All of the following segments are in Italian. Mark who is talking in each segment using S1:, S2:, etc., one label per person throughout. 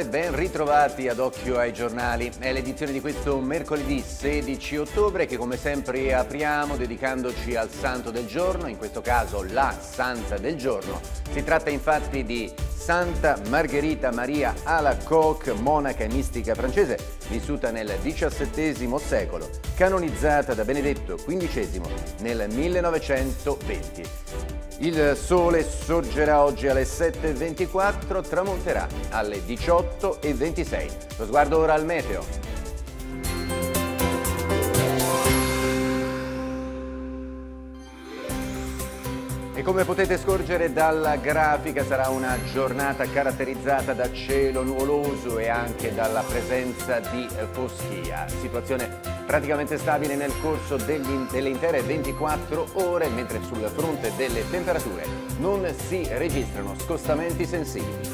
S1: e ben ritrovati ad occhio ai giornali. È l'edizione di questo mercoledì 16 ottobre che come sempre apriamo dedicandoci al santo del giorno, in questo caso la santa del giorno. Si tratta infatti di Santa Margherita Maria Alacoque, monaca e mistica francese, vissuta nel XVII secolo, canonizzata da Benedetto XV nel 1920. Il sole sorgerà oggi alle 7.24, tramonterà alle 18.26. Lo sguardo ora al meteo. E come potete scorgere dalla grafica sarà una giornata caratterizzata da cielo nuvoloso e anche dalla presenza di eh, foschia, situazione praticamente stabile nel corso delle intere 24 ore, mentre sul fronte delle temperature non si registrano scostamenti sensibili.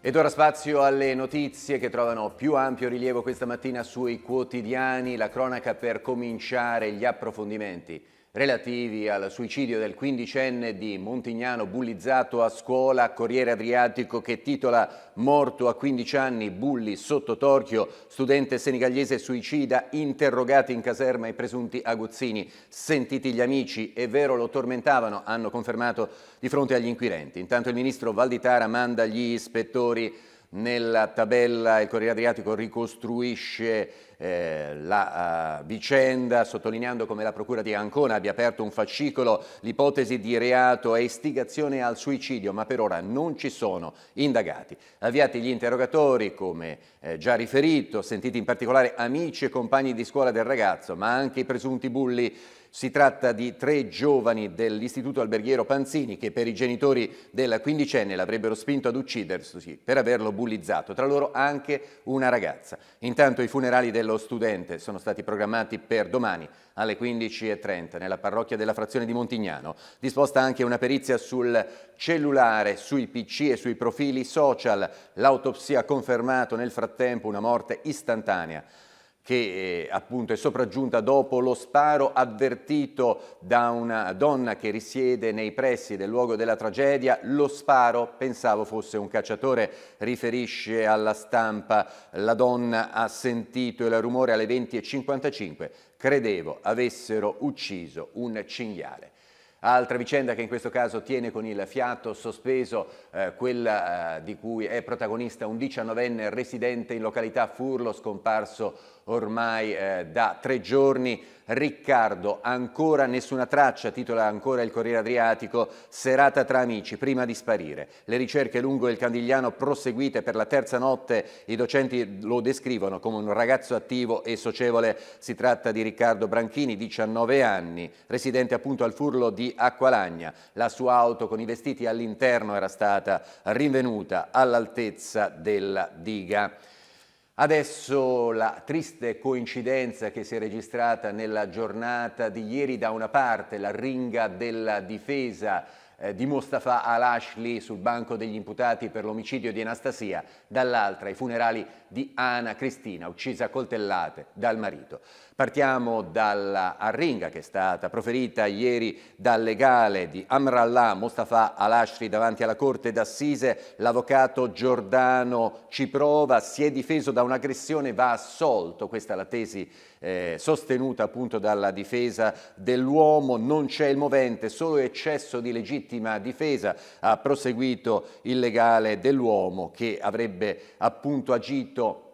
S1: Ed ora spazio alle notizie che trovano più ampio rilievo questa mattina sui quotidiani, la cronaca per cominciare gli approfondimenti relativi al suicidio del quindicenne di Montignano bullizzato a scuola, Corriere Adriatico che titola Morto a 15 anni, bulli sotto torchio, studente senegalese suicida, interrogati in caserma i presunti aguzzini, sentiti gli amici, è vero lo tormentavano, hanno confermato di fronte agli inquirenti. Intanto il ministro Valditara manda gli ispettori nella tabella il Corriere Adriatico ricostruisce eh, la uh, vicenda, sottolineando come la Procura di Ancona abbia aperto un fascicolo, l'ipotesi di reato e istigazione al suicidio, ma per ora non ci sono indagati. Avviati gli interrogatori, come eh, già riferito, sentiti in particolare amici e compagni di scuola del ragazzo, ma anche i presunti bulli si tratta di tre giovani dell'istituto alberghiero Panzini che per i genitori della quindicenne l'avrebbero spinto ad uccidersi per averlo bullizzato, tra loro anche una ragazza. Intanto i funerali dello studente sono stati programmati per domani alle 15.30 nella parrocchia della frazione di Montignano. Disposta anche una perizia sul cellulare, sui pc e sui profili social. L'autopsia ha confermato nel frattempo una morte istantanea che eh, appunto è sopraggiunta dopo lo sparo avvertito da una donna che risiede nei pressi del luogo della tragedia. Lo sparo, pensavo fosse un cacciatore, riferisce alla stampa. La donna ha sentito il rumore alle 20.55. Credevo avessero ucciso un cinghiale. Altra vicenda che in questo caso tiene con il fiato sospeso, eh, quella eh, di cui è protagonista un 19enne residente in località Furlo, scomparso ormai eh, da tre giorni. Riccardo, ancora nessuna traccia, titola ancora il Corriere Adriatico, serata tra amici, prima di sparire. Le ricerche lungo il Candigliano proseguite per la terza notte, i docenti lo descrivono come un ragazzo attivo e socievole. Si tratta di Riccardo Branchini, 19 anni, residente appunto al furlo di Acqualagna. La sua auto con i vestiti all'interno era stata rinvenuta all'altezza della diga. Adesso la triste coincidenza che si è registrata nella giornata di ieri da una parte la ringa della difesa eh, di Mustafa al-Ashli sul banco degli imputati per l'omicidio di Anastasia, dall'altra i funerali di Ana Cristina, uccisa a coltellate dal marito. Partiamo dalla arringa che è stata proferita ieri dal legale di Amrallah Mustafa Alashri davanti alla Corte d'Assise. L'avvocato Giordano ci prova, si è difeso da un'aggressione, va assolto. Questa è la tesi eh, sostenuta appunto dalla difesa dell'uomo. Non c'è il movente, solo eccesso di legittima difesa. Ha proseguito il legale dell'uomo che avrebbe appunto agito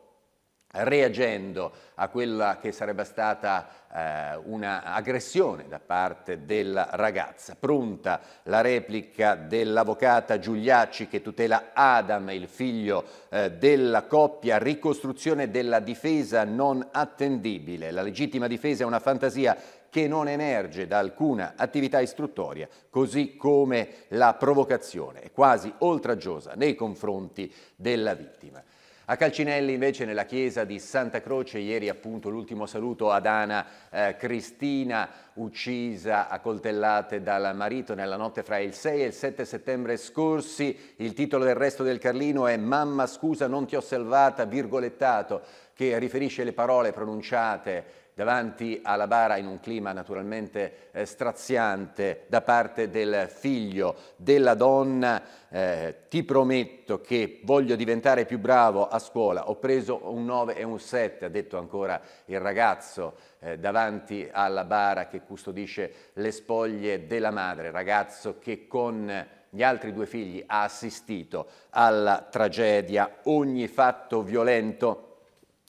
S1: reagendo a quella che sarebbe stata eh, un'aggressione da parte della ragazza. Pronta la replica dell'avvocata Giuliacci che tutela Adam, il figlio eh, della coppia, ricostruzione della difesa non attendibile. La legittima difesa è una fantasia che non emerge da alcuna attività istruttoria, così come la provocazione è quasi oltraggiosa nei confronti della vittima. A Calcinelli invece nella chiesa di Santa Croce, ieri appunto l'ultimo saluto ad Ana eh, Cristina, uccisa a coltellate dal marito nella notte fra il 6 e il 7 settembre scorsi. Il titolo del resto del Carlino è Mamma scusa non ti ho salvata, virgolettato, che riferisce le parole pronunciate davanti alla bara in un clima naturalmente eh, straziante da parte del figlio della donna, eh, ti prometto che voglio diventare più bravo a scuola, ho preso un 9 e un 7, ha detto ancora il ragazzo eh, davanti alla bara che custodisce le spoglie della madre, ragazzo che con gli altri due figli ha assistito alla tragedia, ogni fatto violento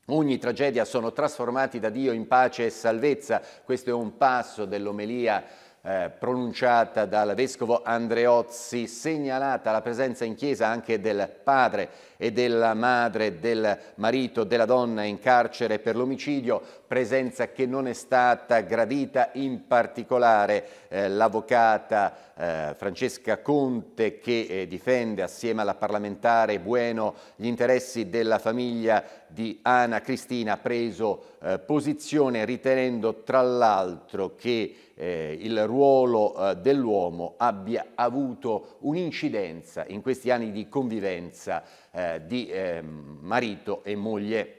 S1: Ogni tragedia sono trasformati da Dio in pace e salvezza. Questo è un passo dell'omelia eh, pronunciata dal vescovo Andreozzi, segnalata la presenza in chiesa anche del padre e della madre, del marito, della donna in carcere per l'omicidio, presenza che non è stata gradita, in particolare eh, l'avvocata eh, Francesca Conte che eh, difende assieme alla parlamentare Bueno gli interessi della famiglia di Ana Cristina ha preso eh, posizione ritenendo tra l'altro che eh, il ruolo eh, dell'uomo abbia avuto un'incidenza in questi anni di convivenza eh, di ehm, marito e moglie.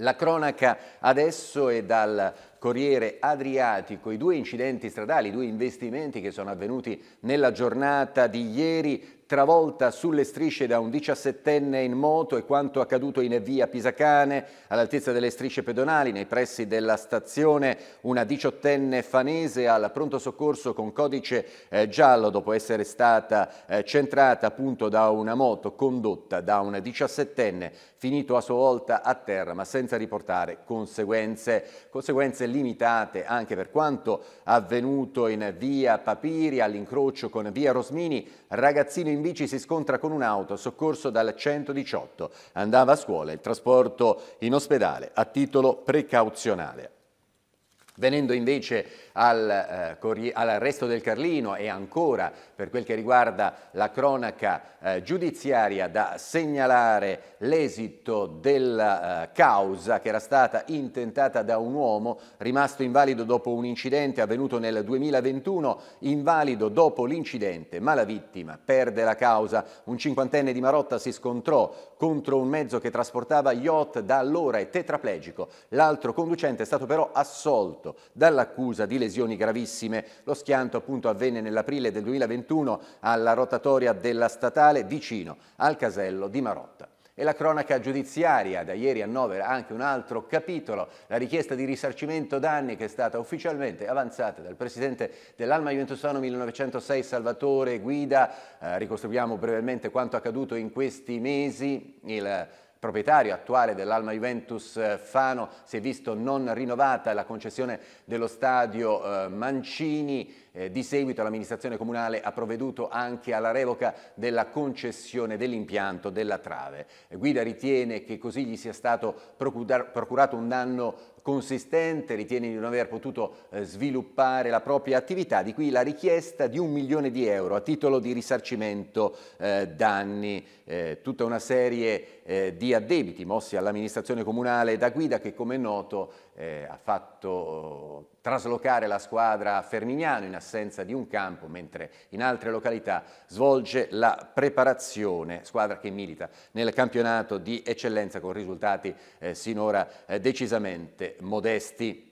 S1: La cronaca adesso è dal Corriere Adriatico, i due incidenti stradali, i due investimenti che sono avvenuti nella giornata di ieri travolta sulle strisce da un 17enne in moto e quanto accaduto in via Pisacane, all'altezza delle strisce pedonali, nei pressi della stazione, una 18enne fanese al pronto soccorso con codice eh, giallo dopo essere stata eh, centrata appunto da una moto condotta da un 17enne finito a sua volta a terra ma senza riportare conseguenze, conseguenze limitate anche per quanto avvenuto in via Papiri all'incrocio con via Rosmini, ragazzino in bici si scontra con un'auto soccorso dal 118, andava a scuola, il trasporto in ospedale a titolo precauzionale. Venendo invece al, eh, all'arresto del Carlino e ancora per quel che riguarda la cronaca eh, giudiziaria da segnalare l'esito della eh, causa che era stata intentata da un uomo rimasto invalido dopo un incidente avvenuto nel 2021, invalido dopo l'incidente, ma la vittima perde la causa. Un cinquantenne di Marotta si scontrò contro un mezzo che trasportava yacht da allora e tetraplegico. L'altro conducente è stato però assolto assolto dall'accusa di lesioni gravissime. Lo schianto appunto avvenne nell'aprile del 2021 alla rotatoria della statale vicino al casello di Marotta. E la cronaca giudiziaria da ieri annovera anche un altro capitolo, la richiesta di risarcimento danni che è stata ufficialmente avanzata dal presidente dell'Alma Juventusano 1906 Salvatore Guida. Eh, ricostruiamo brevemente quanto accaduto in questi mesi. Il proprietario attuale dell'Alma Juventus eh, Fano si è visto non rinnovata la concessione dello stadio eh, Mancini, eh, di seguito l'amministrazione comunale ha provveduto anche alla revoca della concessione dell'impianto della trave. Guida ritiene che così gli sia stato procurato un danno consistente, ritiene di non aver potuto eh, sviluppare la propria attività, di cui la richiesta di un milione di euro a titolo di risarcimento eh, danni, eh, tutta una serie eh, di addebiti mossi all'amministrazione comunale da Guida che come è noto eh, ha fatto traslocare la squadra a Fermignano in assenza di un campo, mentre in altre località svolge la preparazione, squadra che milita nel campionato di eccellenza con risultati eh, sinora decisamente modesti.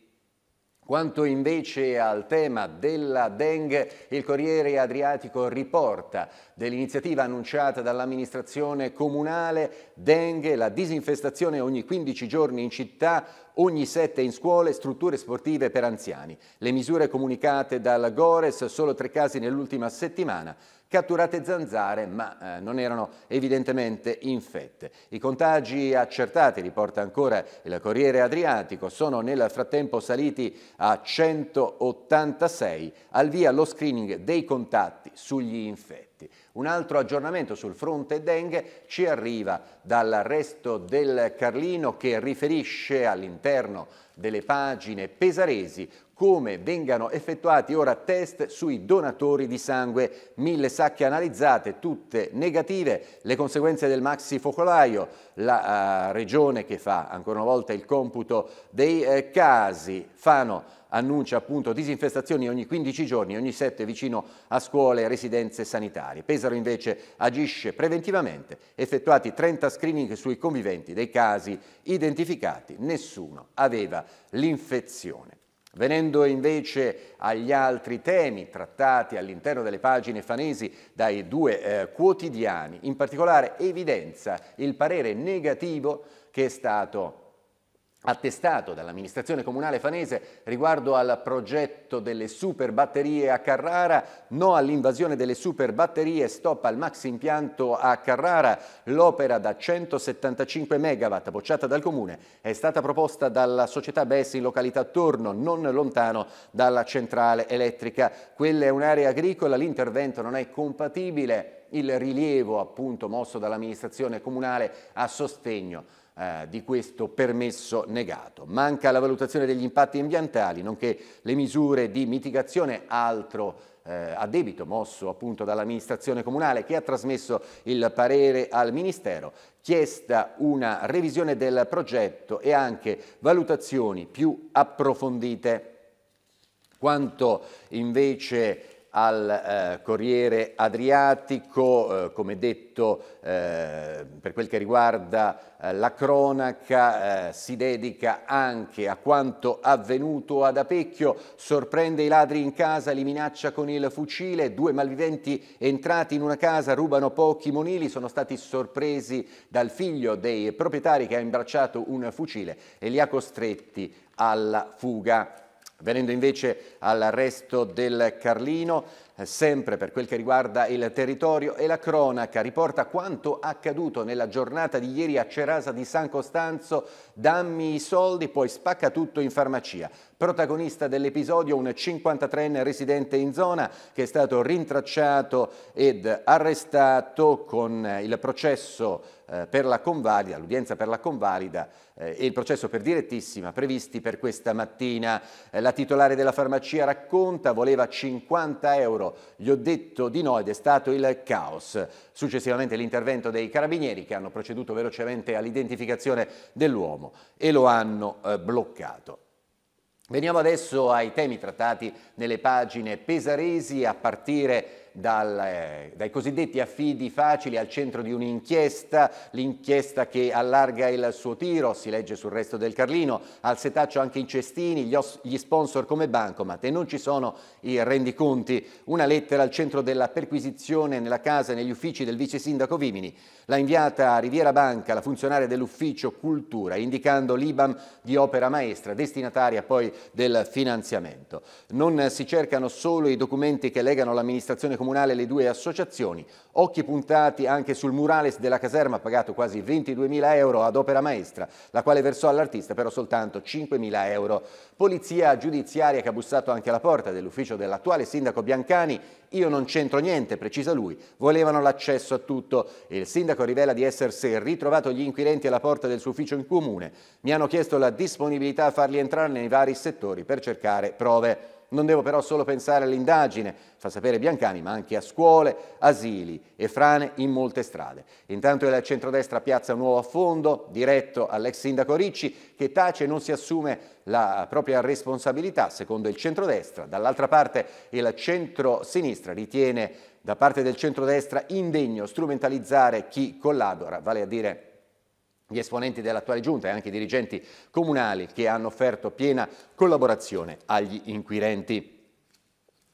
S1: Quanto invece al tema della dengue, il Corriere Adriatico riporta dell'iniziativa annunciata dall'amministrazione comunale dengue, la disinfestazione ogni 15 giorni in città, ogni 7 in scuole, strutture sportive per anziani. Le misure comunicate dal Gores, solo tre casi nell'ultima settimana, catturate zanzare ma eh, non erano evidentemente infette. I contagi accertati, riporta ancora il Corriere Adriatico, sono nel frattempo saliti a 186, al via lo screening dei contatti sugli infetti effetti. Un altro aggiornamento sul fronte dengue ci arriva dal resto del Carlino che riferisce all'interno delle pagine pesaresi come vengano effettuati ora test sui donatori di sangue. Mille sacche analizzate, tutte negative, le conseguenze del maxi focolaio, la uh, regione che fa ancora una volta il computo dei uh, casi. Fano annuncia appunto disinfestazioni ogni 15 giorni, ogni 7 vicino a scuole e residenze sanitarie. Pesaro invece agisce preventivamente, effettuati 30 screening sui conviventi dei casi identificati, nessuno aveva l'infezione. Venendo invece agli altri temi trattati all'interno delle pagine fanesi dai due eh, quotidiani, in particolare evidenza il parere negativo che è stato attestato dall'amministrazione comunale fanese riguardo al progetto delle superbatterie a Carrara, no all'invasione delle superbatterie, stop al max impianto a Carrara, l'opera da 175 megawatt bocciata dal comune è stata proposta dalla società BES in località Torno, non lontano dalla centrale elettrica. Quella è un'area agricola, l'intervento non è compatibile, il rilievo appunto mosso dall'amministrazione comunale a sostegno eh, di questo permesso negato. Manca la valutazione degli impatti ambientali, nonché le misure di mitigazione, altro eh, a debito mosso appunto dall'amministrazione comunale che ha trasmesso il parere al Ministero, chiesta una revisione del progetto e anche valutazioni più approfondite. Quanto invece al eh, Corriere Adriatico, eh, come detto eh, per quel che riguarda eh, la cronaca eh, si dedica anche a quanto avvenuto ad Apecchio, sorprende i ladri in casa, li minaccia con il fucile, due malviventi entrati in una casa rubano pochi monili, sono stati sorpresi dal figlio dei proprietari che ha imbracciato un fucile e li ha costretti alla fuga. Venendo invece all'arresto del Carlino, eh, sempre per quel che riguarda il territorio e la cronaca riporta quanto accaduto nella giornata di ieri a Cerasa di San Costanzo, dammi i soldi poi spacca tutto in farmacia. Protagonista dell'episodio un 53enne residente in zona che è stato rintracciato ed arrestato con eh, il processo eh, per la convalida, l'udienza per la convalida eh, e il processo per direttissima previsti per questa mattina. la titolare della farmacia racconta voleva 50 euro, gli ho detto di no ed è stato il caos. Successivamente l'intervento dei carabinieri che hanno proceduto velocemente all'identificazione dell'uomo e lo hanno bloccato. Veniamo adesso ai temi trattati nelle pagine pesaresi a partire dal, eh, dai cosiddetti affidi facili al centro di un'inchiesta, l'inchiesta che allarga il suo tiro, si legge sul resto del Carlino, al setaccio anche i cestini, gli, os, gli sponsor come bancomat e non ci sono i rendiconti. Una lettera al centro della perquisizione nella casa e negli uffici del vice sindaco Vimini l'ha inviata a Riviera Banca, la funzionaria dell'ufficio Cultura, indicando l'IBAM di Opera Maestra, destinataria poi del finanziamento. Non si cercano solo i documenti che legano l'amministrazione comunale comunale le due associazioni. Occhi puntati anche sul murales della caserma pagato quasi 22.000 euro ad opera maestra, la quale versò all'artista però soltanto 5.000 euro. Polizia giudiziaria che ha bussato anche alla porta dell'ufficio dell'attuale sindaco Biancani. Io non c'entro niente, precisa lui. Volevano l'accesso a tutto. Il sindaco rivela di essersi ritrovato gli inquirenti alla porta del suo ufficio in comune. Mi hanno chiesto la disponibilità a farli entrare nei vari settori per cercare prove. Non devo però solo pensare all'indagine, fa sapere Biancani, ma anche a scuole, asili e frane in molte strade. Intanto il centrodestra piazza un nuovo affondo diretto all'ex sindaco Ricci che tace e non si assume la propria responsabilità, secondo il centrodestra. Dall'altra parte il centro-sinistra ritiene da parte del centrodestra indegno strumentalizzare chi collabora, vale a dire gli esponenti dell'attuale giunta e anche i dirigenti comunali che hanno offerto piena collaborazione agli inquirenti.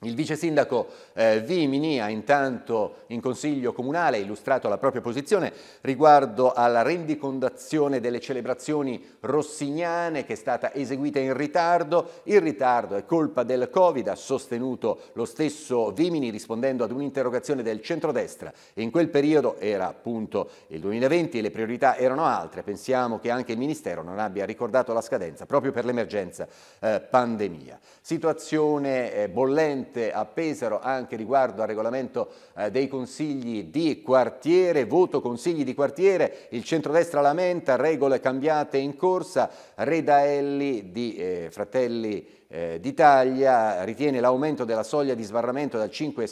S1: Il vice sindaco eh, Vimini ha intanto in consiglio comunale illustrato la propria posizione riguardo alla rendicondazione delle celebrazioni rossignane che è stata eseguita in ritardo. Il ritardo è colpa del Covid, ha sostenuto lo stesso Vimini rispondendo ad un'interrogazione del centrodestra. In quel periodo era appunto il 2020 e le priorità erano altre. Pensiamo che anche il Ministero non abbia ricordato la scadenza proprio per l'emergenza eh, pandemia. Situazione eh, bollente precedente a Pesaro anche riguardo al regolamento eh, dei consigli di quartiere, voto consigli di quartiere, il centrodestra lamenta regole cambiate in corsa, Redaelli di eh, Fratelli eh, d'Italia ritiene l'aumento della soglia di sbarramento dal, 5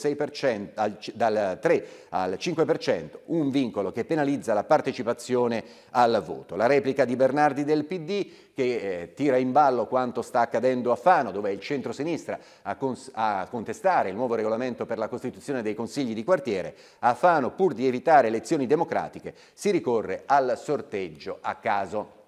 S1: al, dal 3 al 5%, un vincolo che penalizza la partecipazione al voto. La replica di Bernardi del PD che eh, tira in ballo quanto sta accadendo a Fano, dove è il centro-sinistra a, a contestare il nuovo regolamento per la costituzione dei consigli di quartiere. A Fano, pur di evitare elezioni democratiche, si ricorre al sorteggio a caso.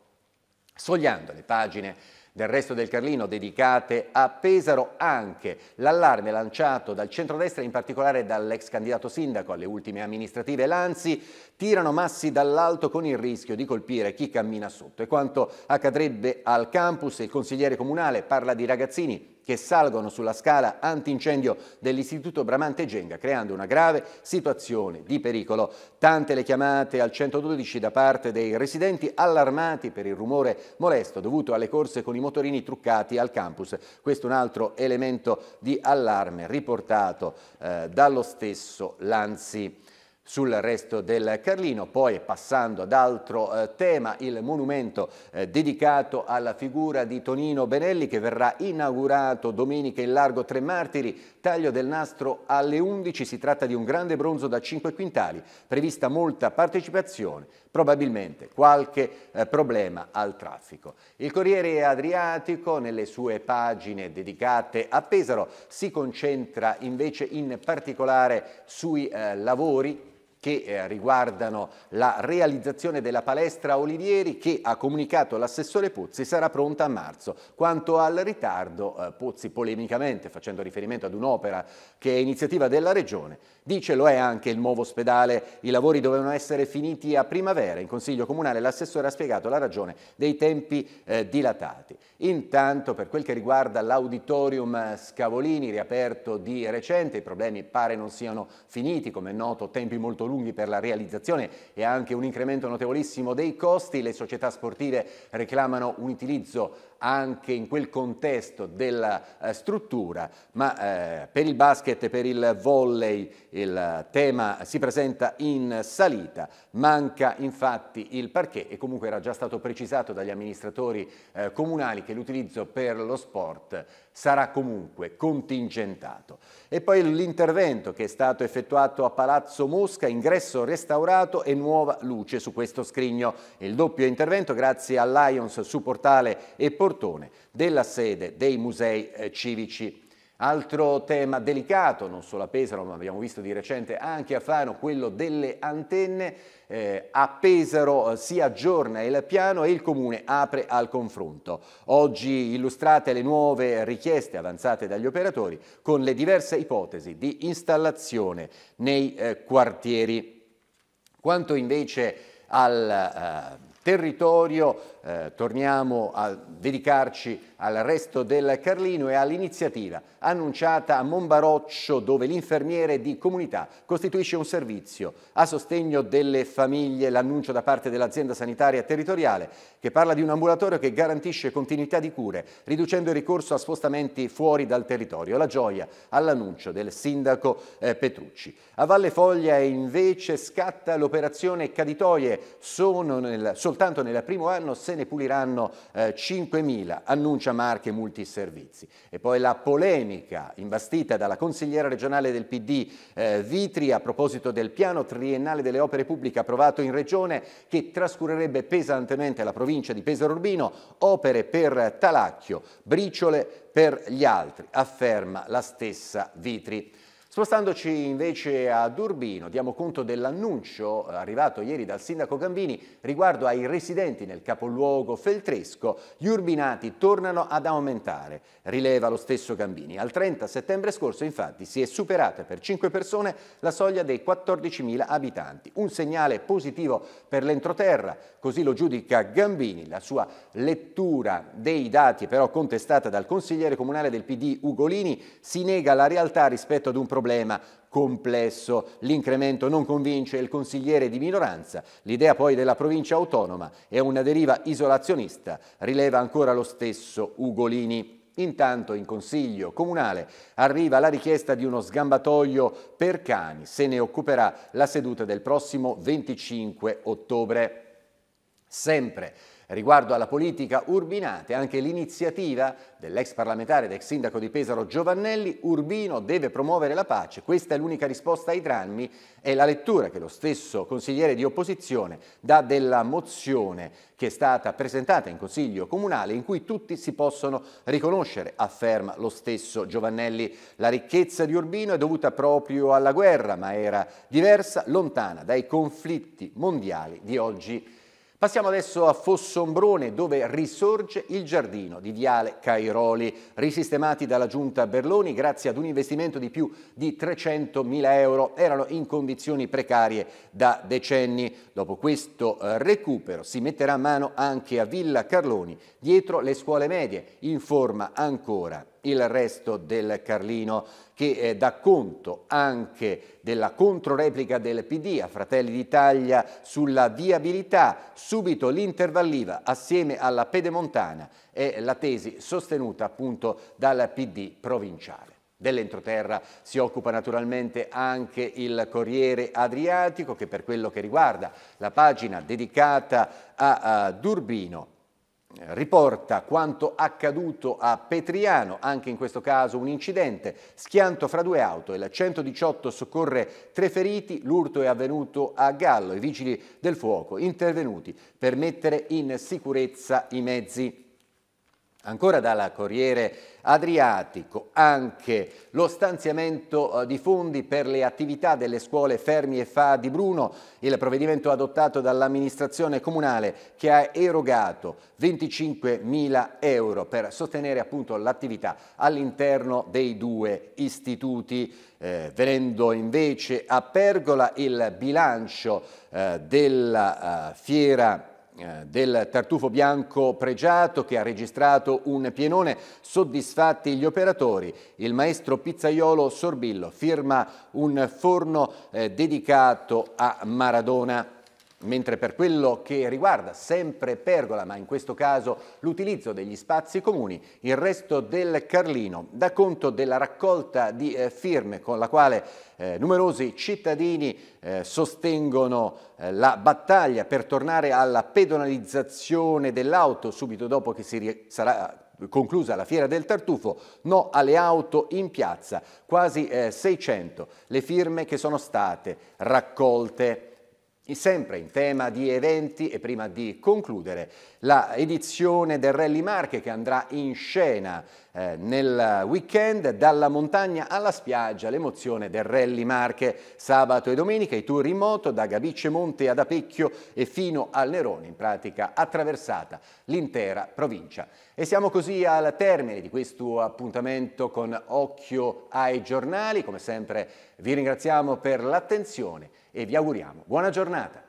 S1: Sfogliando le pagine del resto del Carlino dedicate a Pesaro anche l'allarme lanciato dal centrodestra, in particolare dall'ex candidato sindaco alle ultime amministrative Lanzi, tirano massi dall'alto con il rischio di colpire chi cammina sotto. E quanto accadrebbe al campus, il consigliere comunale parla di ragazzini che salgono sulla scala antincendio dell'Istituto Bramante Genga, creando una grave situazione di pericolo. Tante le chiamate al 112 da parte dei residenti allarmati per il rumore molesto dovuto alle corse con i motorini truccati al campus. Questo è un altro elemento di allarme riportato eh, dallo stesso Lanzi sul resto del Carlino. Poi passando ad altro eh, tema, il monumento eh, dedicato alla figura di Tonino Benelli che verrà inaugurato domenica in largo Tre Martiri, taglio del nastro alle 11, si tratta di un grande bronzo da 5 quintali, prevista molta partecipazione, probabilmente qualche eh, problema al traffico. Il Corriere Adriatico nelle sue pagine dedicate a Pesaro si concentra invece in particolare sui eh, lavori che eh, riguardano la realizzazione della palestra Olivieri che ha comunicato l'assessore Pozzi sarà pronta a marzo. Quanto al ritardo, eh, Pozzi polemicamente, facendo riferimento ad un'opera che è iniziativa della Regione, dice lo è anche il nuovo ospedale, i lavori dovevano essere finiti a primavera. In Consiglio Comunale l'assessore ha spiegato la ragione dei tempi eh, dilatati. Intanto per quel che riguarda l'auditorium Scavolini, riaperto di recente, i problemi pare non siano finiti, come è noto tempi molto lunghi lunghi per la realizzazione e anche un incremento notevolissimo dei costi. Le società sportive reclamano un utilizzo anche in quel contesto della eh, struttura, ma eh, per il basket e per il volley il tema si presenta in salita, manca infatti il parquet e comunque era già stato precisato dagli amministratori eh, comunali che l'utilizzo per lo sport sarà comunque contingentato. E poi l'intervento che è stato effettuato a Palazzo Mosca, ingresso restaurato e nuova luce su questo scrigno. Il doppio intervento grazie a Lions su portale e portale portone della sede dei musei eh, civici. Altro tema delicato, non solo a Pesaro, ma abbiamo visto di recente anche a Fano, quello delle antenne. Eh, a Pesaro eh, si aggiorna il piano e il Comune apre al confronto. Oggi illustrate le nuove richieste avanzate dagli operatori con le diverse ipotesi di installazione nei eh, quartieri. Quanto invece al eh, territorio eh, torniamo a dedicarci al resto del Carlino e all'iniziativa annunciata a Monbaroccio dove l'infermiere di comunità costituisce un servizio a sostegno delle famiglie, l'annuncio da parte dell'azienda sanitaria territoriale che parla di un ambulatorio che garantisce continuità di cure riducendo il ricorso a spostamenti fuori dal territorio, la gioia all'annuncio del sindaco eh, Petrucci. A Valle Foglia invece scatta l'operazione Caditoie, sono nel, soltanto nel primo anno se ne puliranno eh, 5.000, annuncia Marche Multiservizi. E poi la polemica imbastita dalla consigliera regionale del PD eh, Vitri a proposito del piano triennale delle opere pubbliche approvato in regione che trascurerebbe pesantemente la provincia di Pesaro Urbino, opere per Talacchio, briciole per gli altri, afferma la stessa Vitri. Spostandoci invece ad Urbino, diamo conto dell'annuncio eh, arrivato ieri dal sindaco Gambini riguardo ai residenti nel capoluogo feltresco, gli urbinati tornano ad aumentare, rileva lo stesso Gambini. Al 30 settembre scorso infatti si è superata per 5 persone la soglia dei 14.000 abitanti, un segnale positivo per l'entroterra, così lo giudica Gambini. La sua lettura dei dati però contestata dal consigliere comunale del PD Ugolini, si nega la realtà rispetto ad un problema problema complesso, l'incremento non convince il consigliere di minoranza, l'idea poi della provincia autonoma è una deriva isolazionista, rileva ancora lo stesso Ugolini. Intanto in Consiglio Comunale arriva la richiesta di uno sgambatoio per cani, se ne occuperà la seduta del prossimo 25 ottobre. Sempre Riguardo alla politica urbinate, anche l'iniziativa dell'ex parlamentare ed ex sindaco di Pesaro Giovannelli, Urbino deve promuovere la pace, questa è l'unica risposta ai drammi, è la lettura che lo stesso consigliere di opposizione dà della mozione che è stata presentata in Consiglio Comunale in cui tutti si possono riconoscere, afferma lo stesso Giovannelli. La ricchezza di Urbino è dovuta proprio alla guerra, ma era diversa, lontana dai conflitti mondiali di oggi. Passiamo adesso a Fossombrone dove risorge il giardino di Viale Cairoli, risistemati dalla giunta Berloni grazie ad un investimento di più di 300 mila euro. Erano in condizioni precarie da decenni. Dopo questo eh, recupero si metterà mano anche a Villa Carloni, dietro le scuole medie, in forma ancora il resto del Carlino che eh, dà conto anche della controreplica del PD a Fratelli d'Italia sulla viabilità, subito l'intervalliva assieme alla pedemontana è la tesi sostenuta appunto dal PD provinciale. Dell'entroterra si occupa naturalmente anche il Corriere Adriatico che per quello che riguarda la pagina dedicata a, a Durbino riporta quanto accaduto a Petriano, anche in questo caso un incidente, schianto fra due auto, il 118 soccorre tre feriti, l'urto è avvenuto a Gallo, i vigili del fuoco intervenuti per mettere in sicurezza i mezzi. Ancora dalla Corriere Adriatico anche lo stanziamento eh, di fondi per le attività delle scuole Fermi e Fa di Bruno, il provvedimento adottato dall'amministrazione comunale che ha erogato 25 mila euro per sostenere appunto l'attività all'interno dei due istituti. Eh, venendo invece a Pergola il bilancio eh, della eh, fiera eh, del tartufo bianco pregiato che ha registrato un pienone, soddisfatti gli operatori. Il maestro pizzaiolo Sorbillo firma un forno eh, dedicato a Maradona. Mentre per quello che riguarda sempre Pergola, ma in questo caso l'utilizzo degli spazi comuni, il resto del Carlino dà conto della raccolta di eh, firme con la quale eh, numerosi cittadini eh, sostengono eh, la battaglia per tornare alla pedonalizzazione dell'auto subito dopo che si sarà conclusa la fiera del tartufo, no alle auto in piazza, quasi 600 eh, le firme che sono state raccolte. Sempre in tema di eventi e prima di concludere la edizione del Rally Marche che andrà in scena eh, nel weekend dalla montagna alla spiaggia l'emozione del Rally Marche sabato e domenica i tour in moto da Gabice Monte ad Apecchio e fino al Nerone in pratica attraversata l'intera provincia. E siamo così al termine di questo appuntamento con Occhio ai giornali, come sempre vi ringraziamo per l'attenzione e vi auguriamo buona giornata.